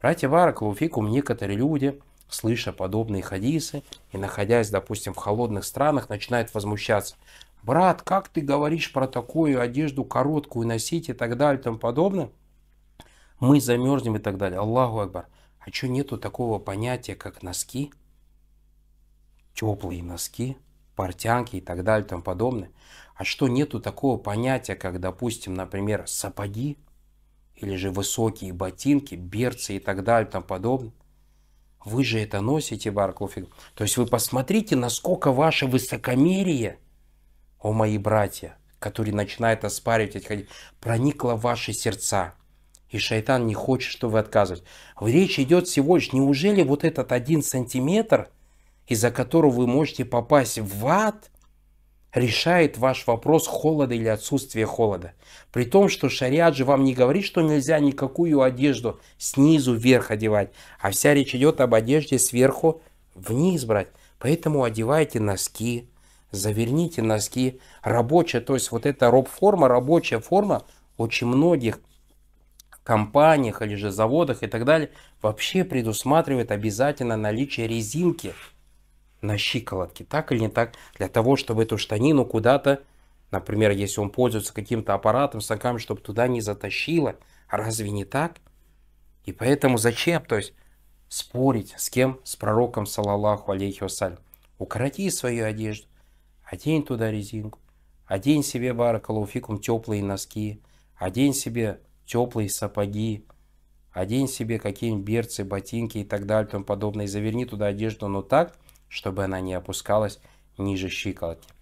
Братья Баракла, Уфикум, некоторые люди, слыша подобные хадисы и находясь, допустим, в холодных странах, начинают возмущаться. «Брат, как ты говоришь про такую одежду короткую носить и так далее и тому подобное?» Мы замерзнем и так далее. Аллаху Акбар. А что нету такого понятия, как носки? Теплые носки, портянки и так далее и тому подобное. А что нету такого понятия, как, допустим, например, сапоги? или же высокие ботинки, берцы и так далее, там подобное. Вы же это носите, Барклуфик. То есть вы посмотрите, насколько ваше высокомерие, о мои братья, которые начинают оспаривать эти хадисы, проникло в ваши сердца. И шайтан не хочет, чтобы вы отказывались. Речь идет всего лишь, неужели вот этот один сантиметр, из-за которого вы можете попасть в ад, решает ваш вопрос холода или отсутствия холода. При том, что шариат же вам не говорит, что нельзя никакую одежду снизу вверх одевать, а вся речь идет об одежде сверху вниз брать. Поэтому одевайте носки, заверните носки. Рабочая, то есть вот эта роб-форма, рабочая форма очень многих компаниях или же заводах и так далее вообще предусматривает обязательно наличие резинки – на щиколотке, так или не так, для того, чтобы эту штанину куда-то, например, если он пользуется каким-то аппаратом, стаками, чтобы туда не затащило. Разве не так? И поэтому зачем, то есть, спорить с кем? С пророком, салаллаху алейхи вассалям. Укороти свою одежду, одень туда резинку, одень себе баракалуфикум теплые носки, одень себе теплые сапоги, одень себе какие-нибудь берцы, ботинки и так далее, и тому подобное, и заверни туда одежду, но так – чтобы она не опускалась ниже щиколотки.